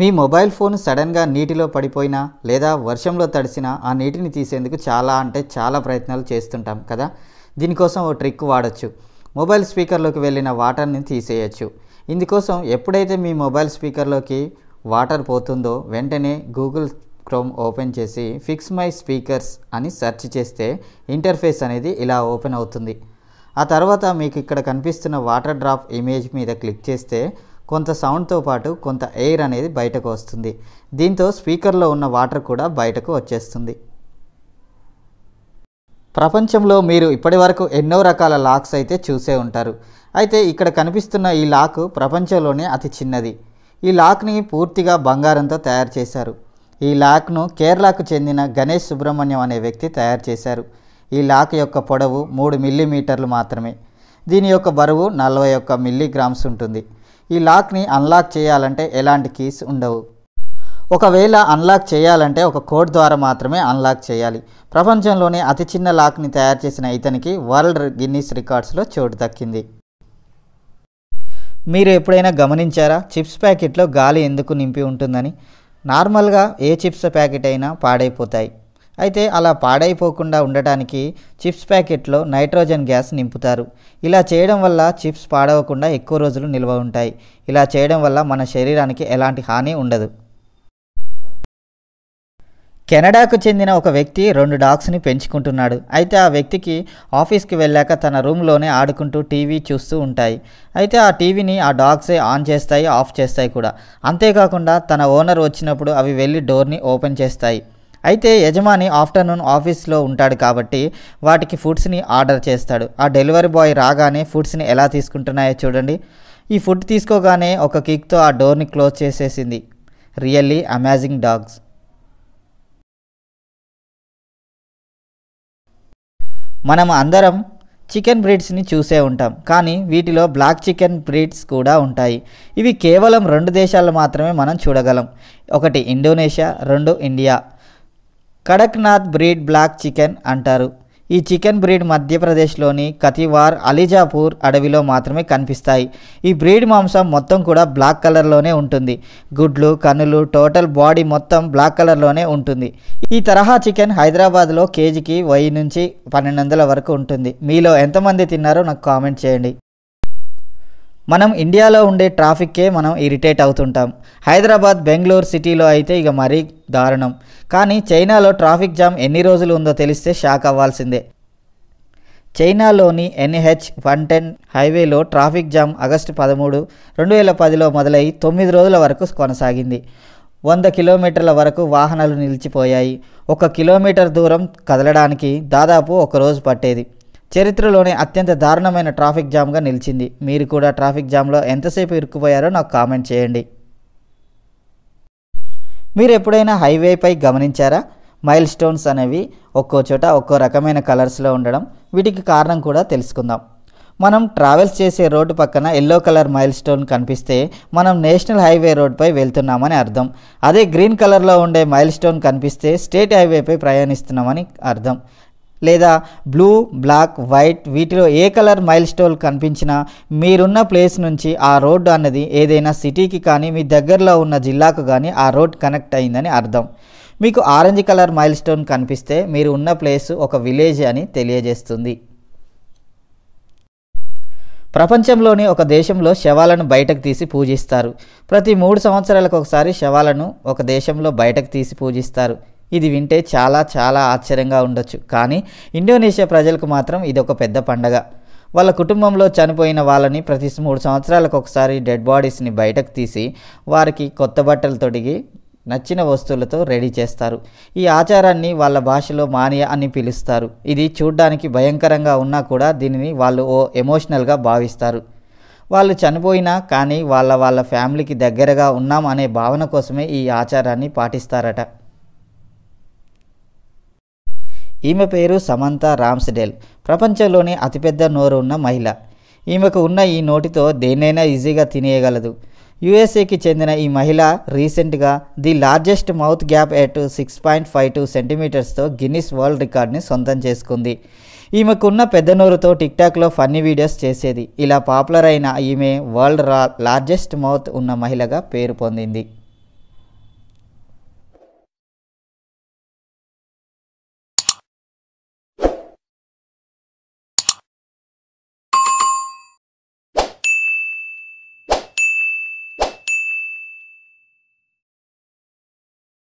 మీ mobile phone సడన్గా నీటిలో పడిపోయినా లేదా వర్షంలో తడిసినా ఆ నీటిని తీసేందుకు చాలా అంటే చాలా ప్రయత్నాలు చేస్తుంటాం కదా దీనికోసం ఓ ట్రిక్ వాడచ్చు మొబైల్ స్పీకర్లోకి వెళ్ళిన వాటర్ని తీసేయచ్చు ఇందుకోసం ఎప్పుడైతే మీ మొబైల్ స్పీకర్లోకి వాటర్ పోతుందో వెంటనే గూగుల్ క్రోమ్ ఓపెన్ చేసి ఫిక్స్ మై స్పీకర్స్ అని సెర్చ్ చేస్తే ఇంటర్ఫేస్ అనేది ఇలా ఓపెన్ అవుతుంది ఆ తర్వాత మీకు ఇక్కడ కనిపిస్తున్న వాటర్ డ్రాప్ ఇమేజ్ మీద క్లిక్ చేస్తే కొంత సౌండ్తో పాటు కొంత ఎయిర్ అనేది బయటకు వస్తుంది దీంతో స్పీకర్లో ఉన్న వాటర్ కూడా బయటకు వచ్చేస్తుంది ప్రపంచంలో మీరు ఇప్పటి వరకు ఎన్నో రకాల లాక్స్ అయితే చూసే ఉంటారు అయితే ఇక్కడ కనిపిస్తున్న ఈ లాక్ ప్రపంచంలోనే అతి చిన్నది ఈ లాక్ని పూర్తిగా బంగారంతో తయారు చేశారు ఈ లాక్ను కేరళకు చెందిన గణేష్ సుబ్రహ్మణ్యం అనే వ్యక్తి తయారు చేశారు ఈ లాక్ యొక్క పొడవు మూడు మిల్లీమీటర్లు మాత్రమే దీని యొక్క బరువు నలభై ఒక్క మిల్లీగ్రామ్స్ ఉంటుంది ఈ లాక్ని అన్లాక్ చేయాలంటే ఎలాంటి కీస్ ఉండవు ఒకవేళ అన్లాక్ చేయాలంటే ఒక కోడ్ ద్వారా మాత్రమే అన్లాక్ చేయాలి ప్రపంచంలోనే అతి చిన్న లాక్ని తయారు చేసిన ఇతనికి వరల్డ్ గిన్నీస్ రికార్డ్స్లో చోటు దక్కింది మీరు ఎప్పుడైనా గమనించారా చిప్స్ ప్యాకెట్లో గాలి ఎందుకు నింపి ఉంటుందని నార్మల్గా ఏ చిప్స్ ప్యాకెట్ అయినా పాడైపోతాయి అయితే అలా పాడైపోకుండా ఉండటానికి చిప్స్ ప్యాకెట్లో నైట్రోజన్ గ్యాస్ నింపుతారు ఇలా చేయడం వల్ల చిప్స్ పాడవకుండా ఎక్కువ రోజులు నిల్వ ఉంటాయి ఇలా చేయడం వల్ల మన శరీరానికి ఎలాంటి హాని ఉండదు కెనడాకు చెందిన ఒక వ్యక్తి రెండు డాగ్స్ని పెంచుకుంటున్నాడు అయితే ఆ వ్యక్తికి ఆఫీస్కి వెళ్ళాక తన రూమ్లోనే ఆడుకుంటూ టీవీ చూస్తూ ఉంటాయి అయితే ఆ టీవీని ఆ డాగ్సే ఆన్ చేస్తాయి ఆఫ్ చేస్తాయి కూడా అంతేకాకుండా తన ఓనర్ వచ్చినప్పుడు అవి వెళ్ళి డోర్ని ఓపెన్ చేస్తాయి అయితే యజమాని ఆఫ్టర్నూన్ ఆఫీస్లో ఉంటాడు కాబట్టి వాటికి ఫుడ్స్ని ఆర్డర్ చేస్తాడు ఆ డెలివరీ బాయ్ రాగానే ఫుడ్స్ని ఎలా తీసుకుంటున్నాయో చూడండి ఈ ఫుడ్ తీసుకోగానే ఒక కిక్తో ఆ డోర్ని క్లోజ్ చేసేసింది రియల్లీ అమేజింగ్ డాగ్స్ మనం అందరం చికెన్ బ్రీడ్స్ని చూసే ఉంటాం కానీ వీటిలో బ్లాక్ చికెన్ బ్రీడ్స్ కూడా ఉంటాయి ఇవి కేవలం రెండు దేశాల్లో మాత్రమే మనం చూడగలం ఒకటి ఇండోనేషియా రెండు India Kadaknath breed black chicken అంటారు ఈ చికెన్ బ్రీడ్ మధ్యప్రదేశ్లోని కతివార్ అలీజాపూర్ అడవిలో మాత్రమే కనిపిస్తాయి ఈ బ్రీడ్ మాంసం మొత్తం కూడా బ్లాక్ కలర్లోనే ఉంటుంది గుడ్లు కన్నులు టోటల్ బాడీ మొత్తం బ్లాక్ కలర్లోనే ఉంటుంది ఈ తరహా చికెన్ హైదరాబాద్లో కేజీకి వెయ్యి నుంచి పన్నెండు వందల వరకు ఉంటుంది మీలో ఎంతమంది తిన్నారో నాకు కామెంట్ చేయండి మనం ఇండియాలో ఉండే ట్రాఫిక్కే మనం ఇరిటేట్ అవుతుంటాం హైదరాబాద్ బెంగళూరు సిటీలో అయితే ఇక మరీ దారుణం కానీ చైనాలో ట్రాఫిక్ జామ్ ఎన్ని రోజులు ఉందో తెలిస్తే షాక్ అవ్వాల్సిందే చైనాలోని ఎన్హెచ్ వన్ టెన్ హైవేలో ట్రాఫిక్ జామ్ ఆగస్టు పదమూడు రెండు వేల పదిలో మొదలై తొమ్మిది రోజుల వరకు కొనసాగింది వంద కిలోమీటర్ల వరకు వాహనాలు నిలిచిపోయాయి ఒక కిలోమీటర్ దూరం కదలడానికి దాదాపు ఒక రోజు పట్టేది చరిత్రలోనే అత్యంత దారుణమైన ట్రాఫిక్ జామ్గా నిలిచింది మీరు కూడా ట్రాఫిక్ జామ్లో ఎంతసేపు ఇరుక్కుపోయారో నాకు కామెంట్ చేయండి మీరు ఎప్పుడైనా హైవేపై గమనించారా మైల్ స్టోన్స్ అనేవి ఒక్కో చోట ఒక్కో రకమైన కలర్స్లో ఉండడం వీటికి కారణం కూడా తెలుసుకుందాం మనం ట్రావెల్స్ చేసే రోడ్డు పక్కన ఎల్లో కలర్ మైల్ స్టోన్ కనిపిస్తే మనం నేషనల్ హైవే రోడ్పై వెళ్తున్నామని అర్థం అదే గ్రీన్ కలర్లో ఉండే మైల్ స్టోన్ కనిపిస్తే స్టేట్ హైవేపై ప్రయాణిస్తున్నామని అర్థం లేదా బ్లూ బ్లాక్ వైట్ వీటిలో ఏ కలర్ మైల్ స్టోన్ కనిపించినా మీరున్న ప్లేస్ నుంచి ఆ రోడ్డు అన్నది ఏదైనా సిటీకి కానీ మీ దగ్గరలో ఉన్న జిల్లాకు కానీ ఆ రోడ్ కనెక్ట్ అయిందని అర్థం మీకు ఆరెంజ్ కలర్ మైల్ స్టోన్ కనిపిస్తే మీరు ఉన్న ప్లేస్ ఒక విలేజ్ అని తెలియజేస్తుంది ప్రపంచంలోని ఒక దేశంలో శవాలను బయటకు తీసి పూజిస్తారు ప్రతి మూడు సంవత్సరాలకు ఒకసారి శవాలను ఒక దేశంలో బయటకు తీసి పూజిస్తారు ఇది వింటే చాలా చాలా ఆశ్చర్యంగా ఉండొచ్చు కానీ ఇండోనేషియా ప్రజలకు మాత్రం ఇది ఒక పెద్ద పండగ వాళ్ళ కుటుంబంలో చనిపోయిన వాళ్ళని ప్రతి మూడు సంవత్సరాలకు ఒకసారి డెడ్ బాడీస్ని బయటకు తీసి వారికి కొత్త బట్టలు తొడిగి నచ్చిన వస్తువులతో రెడీ చేస్తారు ఈ ఆచారాన్ని వాళ్ళ భాషలో మానియా అని పిలుస్తారు ఇది చూడ్డానికి భయంకరంగా ఉన్నా కూడా దీనిని వాళ్ళు ఓ ఎమోషనల్గా భావిస్తారు వాళ్ళు చనిపోయినా కానీ వాళ్ళ వాళ్ళ ఫ్యామిలీకి దగ్గరగా ఉన్నాం అనే భావన కోసమే ఈ ఆచారాన్ని పాటిస్తారట ఈమె పేరు సమంత రామ్స్డేల్ ప్రపంచంలోనే అతిపెద్ద నోరు ఉన్న మహిళ ఈమెకు ఉన్న ఈ నోటితో దేన్నైనా ఈజీగా తినేయగలదు యుఎస్ఏకి చెందిన ఈ మహిళ రీసెంట్గా the largest mouth gap at six point five two సెంటీమీటర్స్తో గిన్నిస్ వరల్డ్ రికార్డ్ని సొంతం చేసుకుంది ఈమెకున్న పెద్ద నోరుతో టిక్టాక్లో ఫన్నీ వీడియోస్ చేసేది ఇలా పాపులర్ అయిన ఈమె వరల్డ్ లార్జెస్ట్ మౌత్ ఉన్న మహిళగా పేరు పొందింది